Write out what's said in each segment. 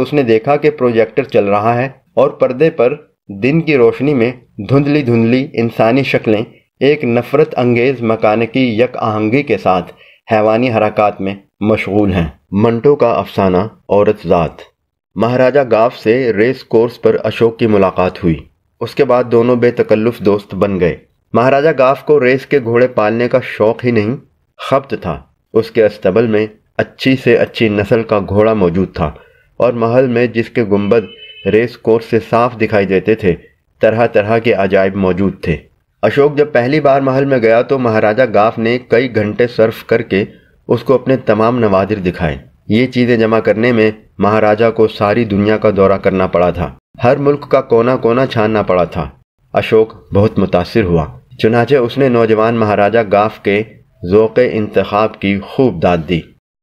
तो उसने देखा कि प्रोजेक्टर चल रहा है और पर्दे पर दिन की रोशनी में धुंधली धुंधली इंसानी शक्लें एक नफरत अंगेज की यक आहंगी के साथ हैवानी हरकत में मशगूल हैं मंटो का अफसाना औरत ज़ात महाराजा गाफ से रेस कोर्स पर अशोक की मुलाकात हुई उसके बाद दोनों बेतकल्लुफ़ दोस्त बन गए महाराजा गाफ को रेस के घोड़े पालने का शौक़ ही नहीं खपत था उसके अस्तबल में अच्छी से अच्छी नस्ल का घोड़ा मौजूद था और महल में जिसके गुंबद रेस कोर्स से साफ दिखाई देते थे तरह तरह के अजायब मौजूद थे अशोक जब पहली बार महल में गया तो महाराजा गाफ ने कई घंटे सर्फ करके उसको अपने तमाम नवादिर दिखाए ये चीज़ें जमा करने में महाराजा को सारी दुनिया का दौरा करना पड़ा था हर मुल्क का कोना कोना छानना पड़ा था अशोक बहुत मुतासर हुआ चुनाचे उसने नौजवान महाराजा गाफ के ओक़ इंतखब की खूब दाद दी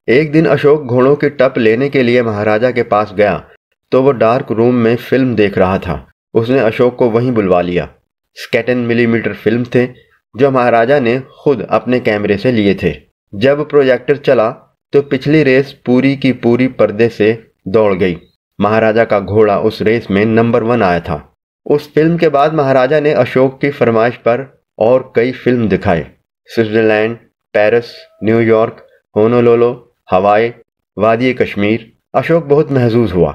एक दिन अशोक घोड़ों की टप लेने के लिए महाराजा के पास गया तो वो डार्क रूम में फिल्म देख रहा था उसने अशोक को वहीं बुलवा लिया स्केटन मिलीमीटर फिल्म थे जो महाराजा ने खुद अपने कैमरे से लिए थे जब प्रोजेक्टर चला तो पिछली रेस पूरी की पूरी पर्दे से दौड़ गई महाराजा का घोड़ा उस रेस में नंबर वन आया था उस फिल्म के बाद महाराजा ने अशोक की फरमाइश पर और कई फिल्म दिखाए स्विट्जरलैंड पेरिस न्यूयॉर्क होनोलोलो हवाए वादी कश्मीर अशोक बहुत महजूज हुआ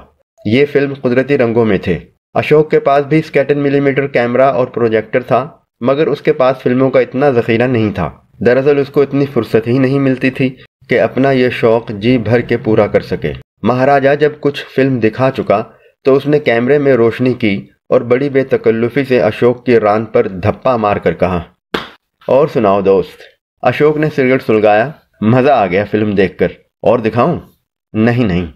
ये फिल्म कुदरती रंगों में थे अशोक के पास भी स्कैटन मिलीमीटर कैमरा और प्रोजेक्टर था मगर उसके पास फिल्मों का इतना जखीरा नहीं था दरअसल उसको इतनी फुर्सत ही नहीं मिलती थी कि अपना यह शौक जी भर के पूरा कर सके महाराजा जब कुछ फिल्म दिखा चुका तो उसने कैमरे में रोशनी की और बड़ी बेतकल्लुफी से अशोक की रान पर धप्पा मार कर कहा और सुनाओ दोस्त अशोक ने सिगरेट सुलगाया मज़ा आ गया फिल्म देखकर और दिखाऊं नहीं नहीं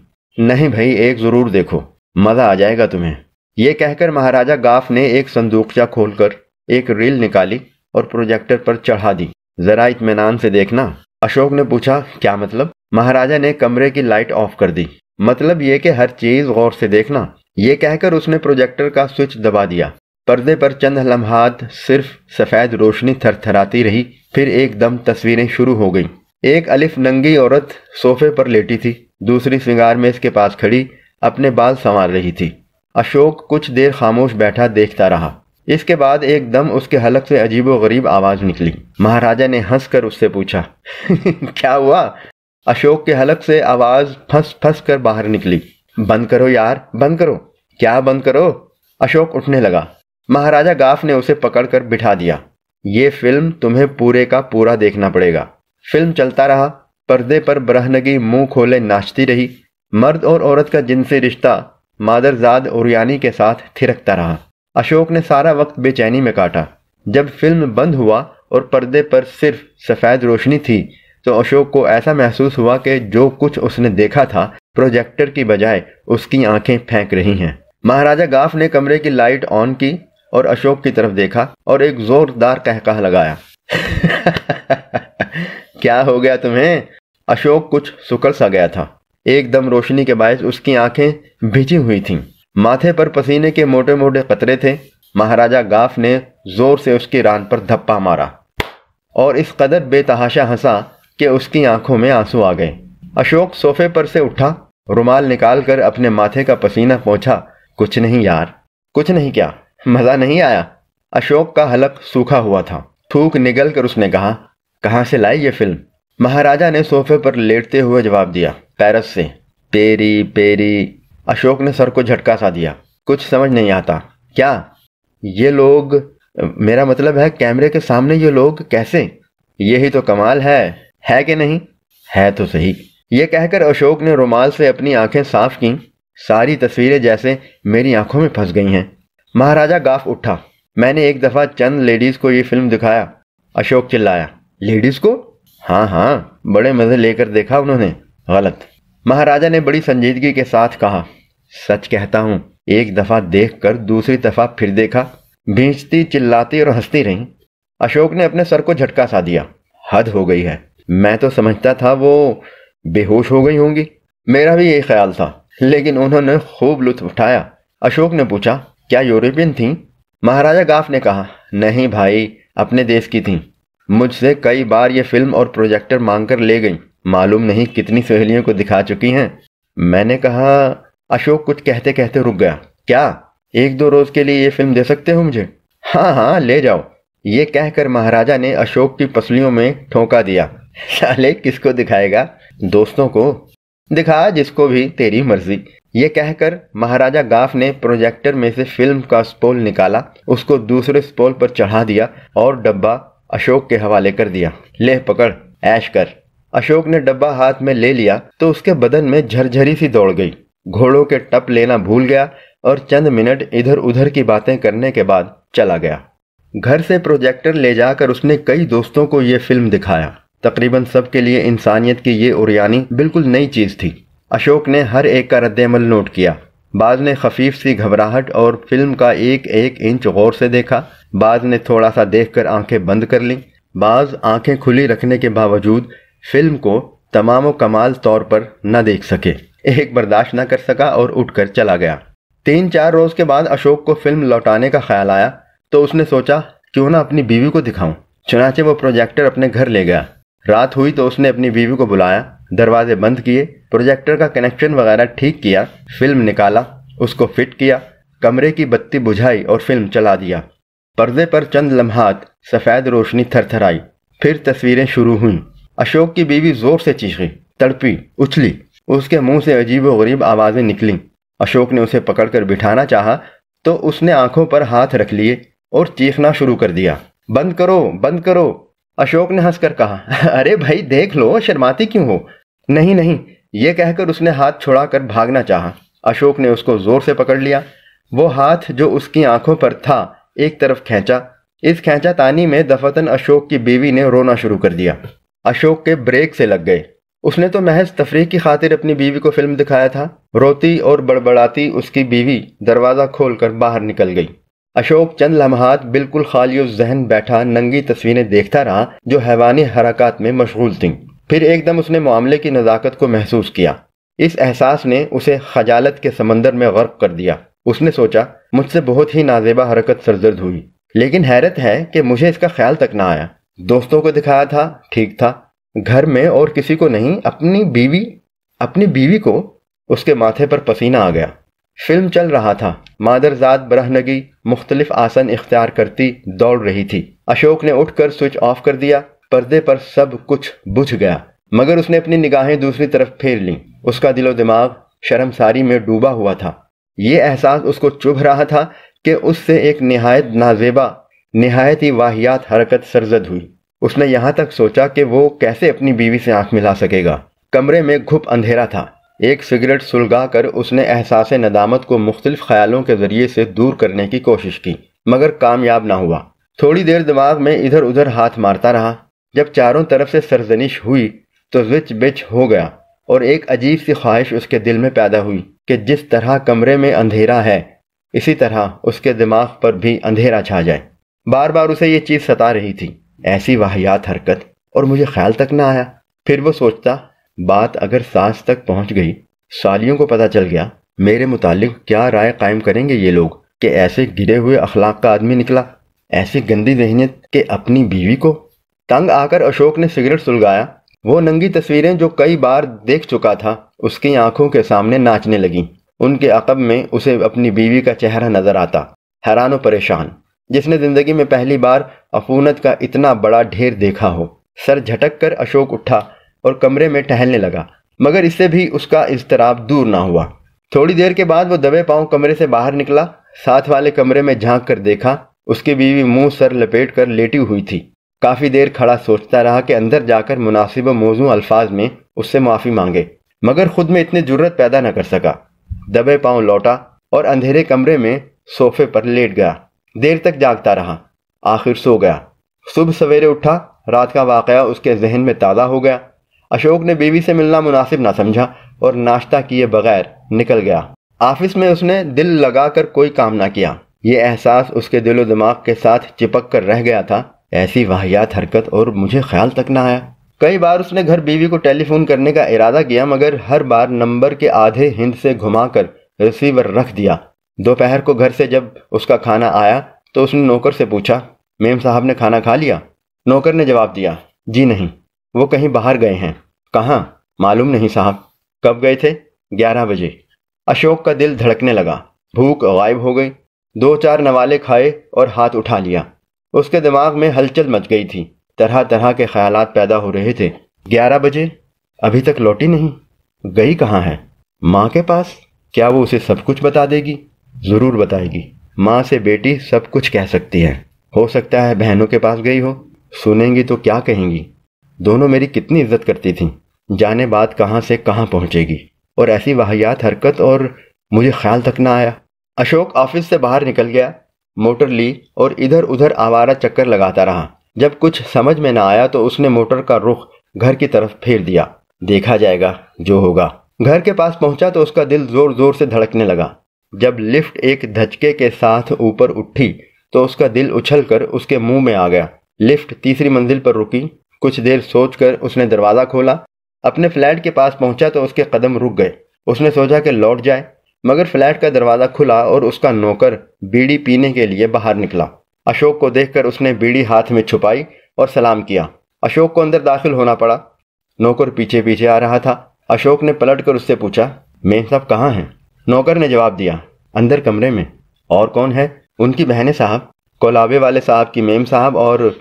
नहीं भाई एक जरूर देखो मजा आ जाएगा तुम्हें यह कहकर महाराजा गाफ ने एक संदूकचा खोलकर एक रील निकाली और प्रोजेक्टर पर चढ़ा दी जरा इतमान से देखना अशोक ने पूछा क्या मतलब महाराजा ने कमरे की लाइट ऑफ कर दी मतलब ये कि हर चीज गौर से देखना ये कहकर उसने प्रोजेक्टर का स्विच दबा दिया पर्दे पर चंद लम्हात सिर्फ सफ़ेद रोशनी थरथराती रही फिर एकदम तस्वीरें शुरू हो गईं एक अलिफ नंगी औरत सोफे पर लेटी थी दूसरी श्रृंगार में इसके पास खड़ी अपने बाल संवार रही थी अशोक कुछ देर खामोश बैठा देखता रहा इसके बाद एक दम उसके हलक से अजीबो गरीब आवाज़ निकली महाराजा ने हंसकर उससे पूछा क्या हुआ अशोक के हलक से आवाज़ फंस फंस कर बाहर निकली बंद करो यार बंद करो क्या बंद करो अशोक उठने लगा महाराजा गाफ ने उसे पकड़कर बिठा दिया ये फिल्म तुम्हें पूरे का पूरा देखना पड़ेगा फिल्म चलता रहा पर्दे पर बरहनगी मुंह खोले नाचती रही मर्द और औरत का जिनसी रिश्ता मादरजाद और यानी के साथ थिरकता रहा अशोक ने सारा वक्त बेचैनी में काटा जब फिल्म बंद हुआ और पर्दे पर सिर्फ सफ़ेद रोशनी थी तो अशोक को ऐसा महसूस हुआ कि जो कुछ उसने देखा था प्रोजेक्टर की बजाय उसकी आंखें फेंक रही हैं महाराजा गाफ ने कमरे की लाइट ऑन की और अशोक की तरफ देखा और एक जोरदार कहका लगाया क्या हो गया तुम्हें अशोक कुछ सुकड़ सा गया था एकदम रोशनी के बायस उसकी आंखें भिजी हुई थीं माथे पर पसीने के मोटे मोटे कतरे थे महाराजा गाफ ने जोर से उसकी रान पर धप्पा मारा और इस कदर बेतहाशा हंसा कि उसकी आंखों में आंसू आ गए अशोक सोफे पर से उठा रुमाल निकाल कर अपने माथे का पसीना पहुंचा कुछ नहीं यार कुछ नहीं क्या मज़ा नहीं आया अशोक का हलक सूखा हुआ था थूक निगल कर उसने कहा कहाँ से लाई ये फिल्म महाराजा ने सोफे पर लेटते हुए जवाब दिया पेरिस से पेरी पेरी अशोक ने सर को झटका सा दिया कुछ समझ नहीं आता क्या ये लोग मेरा मतलब है कैमरे के सामने ये लोग कैसे यही तो कमाल है है कि नहीं है तो सही ये कहकर अशोक ने रुमाल से अपनी आंखें साफ की सारी तस्वीरें जैसे मेरी आंखों में फंस गई हैं महाराजा गाफ उठा मैंने एक दफ़ा चंद लेडीज़ को ये फिल्म दिखाया अशोक चिल्लाया लेडीज को हाँ हाँ बड़े मजे लेकर देखा उन्होंने गलत महाराजा ने बड़ी संजीदगी के साथ कहा सच कहता हूँ एक दफा देख कर दूसरी दफा फिर देखा भींचती चिल्लाती और हंसती रही अशोक ने अपने सर को झटका सा दिया हद हो गई है मैं तो समझता था वो बेहोश हो गई होंगी मेरा भी यही ख्याल था लेकिन उन्होंने खूब लुत्फ उठाया अशोक ने पूछा क्या यूरोपियन थी महाराजा गाफ ने कहा नहीं भाई अपने देश की थी मुझसे कई बार ये फिल्म और प्रोजेक्टर मांगकर ले गई मालूम नहीं कितनी सहेलियों को दिखा चुकी हैं मैंने कहा अशोक कुछ कहते कहते रुक गया क्या एक दो रोज के लिए ये फिल्म दे सकते हो मुझे हाँ हाँ ले जाओ ये कहकर महाराजा ने अशोक की पसलियों में ठोंका दिया साले किसको दिखाएगा दोस्तों को दिखा जिसको भी तेरी मर्जी ये कहकर महाराजा गाफ ने प्रोजेक्टर में से फिल्म का स्पोल निकाला उसको दूसरे स्पोल पर चढ़ा दिया और डब्बा अशोक के हवाले कर दिया लेह पकड़ ऐश कर अशोक ने डब्बा हाथ में ले लिया तो उसके बदन में झरझरी सी दौड़ गई घोड़ों के टप लेना भूल गया और चंद मिनट इधर उधर की बातें करने के बाद चला गया घर से प्रोजेक्टर ले जाकर उसने कई दोस्तों को ये फिल्म दिखाया तकरीबन सबके लिए इंसानियत की ये उरियानी बिल्कुल नई चीज़ थी अशोक ने हर एक का रद्दमल नोट किया बाद ने खफीफ सी घबराहट और फिल्म का एक एक इंच गौर से देखा बाज ने थोड़ा सा देखकर आंखें बंद कर लीं बाज आंखें खुली रखने के बावजूद फिल्म को तमाम कमाल तौर पर न देख सके एक बर्दाश्त न कर सका और उठकर चला गया तीन चार रोज़ के बाद अशोक को फिल्म लौटाने का ख्याल आया तो उसने सोचा क्यों ना अपनी बीवी को दिखाऊं चुनाचे वो प्रोजेक्टर अपने घर ले गया रात हुई तो उसने अपनी बीवी को बुलाया दरवाजे बंद किए प्रोजेक्टर का कनेक्शन वगैरह ठीक किया फिल्म निकाला उसको फिट किया कमरे की बत्ती बुझाई और फिल्म चला दिया पर्दे पर चंद लम्हात सफ़ेद रोशनी थरथराई फिर तस्वीरें शुरू हुईं अशोक की बीवी ज़ोर से चीखी तड़पी उछली उसके मुंह से अजीब व गरीब आवाज़ें निकलीं अशोक ने उसे पकड़कर बिठाना चाहा तो उसने आंखों पर हाथ रख लिए और चीखना शुरू कर दिया बंद करो बंद करो अशोक ने हंसकर कहा अरे भाई देख लो शर्माती क्यों हो नहीं नहीं ये कहकर उसने हाथ कर भागना चाहा अशोक ने उसको ज़ोर से पकड़ लिया वो हाथ जो उसकी आंखों पर था एक तरफ खींचा इस खींचातानी में दफतन अशोक की बीवी ने रोना शुरू कर दिया अशोक के ब्रेक से लग गए उसने तो महज तफरी की खातिर अपनी बीवी को फिल्म दिखाया था रोती और बड़बड़ाती उसकी बीवी दरवाज़ा खोलकर बाहर निकल गई अशोक चंद लम्हात बिल्कुल खाली जहन बैठा नंगी तस्वीरें देखता रहा जो हैवानी हरकत में मशगूल थीं फिर एकदम उसने मामले की नज़ाकत को महसूस किया इस एहसास ने उसे खजालत के समंदर में गर्क कर दिया उसने सोचा मुझसे बहुत ही नाजेबा हरकत सरजर्द हुई लेकिन हैरत है कि मुझे इसका ख्याल तक ना आया दोस्तों को दिखाया था ठीक था घर में और किसी को नहीं अपनी बीवी अपनी बीवी को उसके माथे पर पसीना आ गया फिल्म चल रहा था मादरजात बरहनगी मुख्तलिफ आसन इख्तियार करती दौड़ रही थी अशोक ने उठकर स्विच ऑफ कर दिया पर्दे पर सब कुछ बुझ गया मगर उसने अपनी निगाहें दूसरी तरफ फेर लीं उसका दिलो दिमाग शर्मसारी में डूबा हुआ था ये एहसास उसको चुभ रहा था कि उससे एक नहायत नाजेबा नहायत ही वाहियात हरकत सरजद हुई उसने यहाँ तक सोचा कि वो कैसे अपनी बीवी से आंख मिला सकेगा कमरे में घुप अंधेरा था एक सिगरेट सुलगा कर उसने एहसास नदामत को मुख्तलिफ ख्यालों के ज़रिए से दूर करने की कोशिश की मगर कामयाब ना हुआ थोड़ी देर दिमाग में इधर उधर हाथ मारता रहा जब चारों तरफ से सरजनिश हुई तो विच बिच हो गया और एक अजीब सी ख्वाहिश उसके दिल में पैदा हुई कि जिस तरह कमरे में अंधेरा है इसी तरह उसके दिमाग पर भी अंधेरा छा जाए बार बार उसे ये चीज़ सता रही थी ऐसी वाहियात हरकत और मुझे ख्याल तक ना आया फिर वो सोचता बात अगर सास तक पहुंच गई सालियों को पता चल गया मेरे मुतालिक क्या राय कायम करेंगे ये लोग कि ऐसे गिरे हुए अखलाक का आदमी निकला ऐसी गंदी जहनीत के अपनी बीवी को तंग आकर अशोक ने सिगरेट सुलगाया वो नंगी तस्वीरें जो कई बार देख चुका था उसकी आंखों के सामने नाचने लगी उनके अकब में उसे अपनी बीवी का चेहरा नजर आता हैरान और परेशान जिसने जिंदगी में पहली बार अफूनत का इतना बड़ा ढेर देखा हो सर झटक कर अशोक उठा और कमरे में टहलने लगा मगर इससे भी उसका इजतराब दूर ना हुआ थोड़ी देर के बाद वो दबे पांव कमरे से बाहर निकला साथ वाले कमरे में झांक कर देखा उसकी बीवी मुंह सर लपेट कर लेटी हुई थी काफ़ी देर खड़ा सोचता रहा कि अंदर जाकर मुनासिब मौजू अल्फाज में उससे माफ़ी मांगे मगर खुद में इतनी जरूरत पैदा न कर सका दबे पांव लौटा और अंधेरे कमरे में सोफे पर लेट गया देर तक जागता रहा आखिर सो गया सुबह सवेरे उठा रात का वाकया उसके जहन में ताज़ा हो गया अशोक ने बीवी से मिलना मुनासिब ना समझा और नाश्ता किए बगैर निकल गया ऑफिस में उसने दिल लगा कर कोई काम ना किया ये एहसास उसके दिलो दिमाग के साथ चिपक कर रह गया था ऐसी वाहियात हरकत और मुझे ख्याल तक ना आया कई बार उसने घर बीवी को टेलीफोन करने का इरादा किया मगर हर बार नंबर के आधे हिंद से घुमाकर रिसीवर रख दिया दोपहर को घर से जब उसका खाना आया तो उसने नौकर से पूछा मेम साहब ने खाना खा लिया नौकर ने जवाब दिया जी नहीं वो कहीं बाहर गए हैं कहाँ मालूम नहीं साहब कब गए थे ग्यारह बजे अशोक का दिल धड़कने लगा भूख गायब हो गई दो चार नवाले खाए और हाथ उठा लिया उसके दिमाग में हलचल मच गई थी तरह तरह के ख्याल पैदा हो रहे थे ग्यारह बजे अभी तक लौटी नहीं गई कहाँ है माँ के पास क्या वो उसे सब कुछ बता देगी ज़रूर बताएगी माँ से बेटी सब कुछ कह सकती है हो सकता है बहनों के पास गई हो सुनेंगी तो क्या कहेंगी दोनों मेरी कितनी इज्जत करती थीं जाने बात कहाँ से कहाँ पहुँचेगी और ऐसी वाहियात हरकत और मुझे ख्याल तक ना आया अशोक ऑफिस से बाहर निकल गया मोटर ली और इधर उधर आवारा चक्कर लगाता रहा जब कुछ समझ में ना आया तो उसने मोटर का रुख घर की तरफ फेर दिया देखा जाएगा जो होगा घर के पास पहुंचा तो उसका दिल जोर जोर से धड़कने लगा जब लिफ्ट एक धचके के साथ ऊपर उठी तो उसका दिल उछलकर उसके मुंह में आ गया लिफ्ट तीसरी मंजिल पर रुकी कुछ देर सोचकर उसने दरवाज़ा खोला अपने फ्लैट के पास पहुंचा तो उसके कदम रुक गए उसने सोचा कि लौट जाए मगर फ्लैट का दरवाज़ा खुला और उसका नौकर बीड़ी पीने के लिए बाहर निकला अशोक को देखकर उसने बीड़ी हाथ में छुपाई और सलाम किया अशोक को अंदर दाखिल होना पड़ा नौकर पीछे पीछे आ रहा था अशोक ने पलट कर उससे पूछा मेम साहब कहाँ हैं नौकर ने जवाब दिया अंदर कमरे में और कौन है उनकी बहनें साहब कोलाबे वाले साहब की मेम साहब और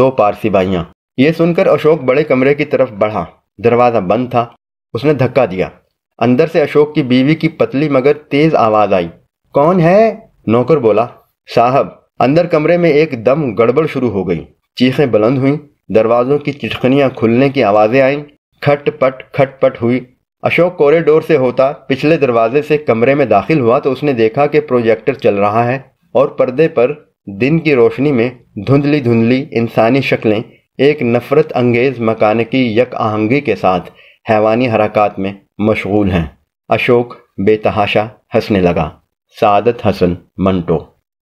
दो पारसी भाइयाँ ये सुनकर अशोक बड़े कमरे की तरफ बढ़ा दरवाज़ा बंद था उसने धक्का दिया अंदर से अशोक की बीवी की पतली मगर तेज आवाज आई कौन है नौकर बोला साहब अंदर कमरे में एक दम गड़बड़ शुरू हो गई चीखें बुलंद हुई दरवाजों की चिटकनियां खुलने की आवाजें आईं खटपट खटपट हुई अशोक कॉरिडोर से होता पिछले दरवाजे से कमरे में दाखिल हुआ तो उसने देखा कि प्रोजेक्टर चल रहा है और पर्दे पर दिन की रोशनी में धुंधली धुंधली इंसानी शक्लें एक नफरत अंगेज मकान की यक आहंगी के साथ हैवानी हरकत में मशगूल हैं अशोक बेतहाशा हंसने लगा सादत हसन मंटो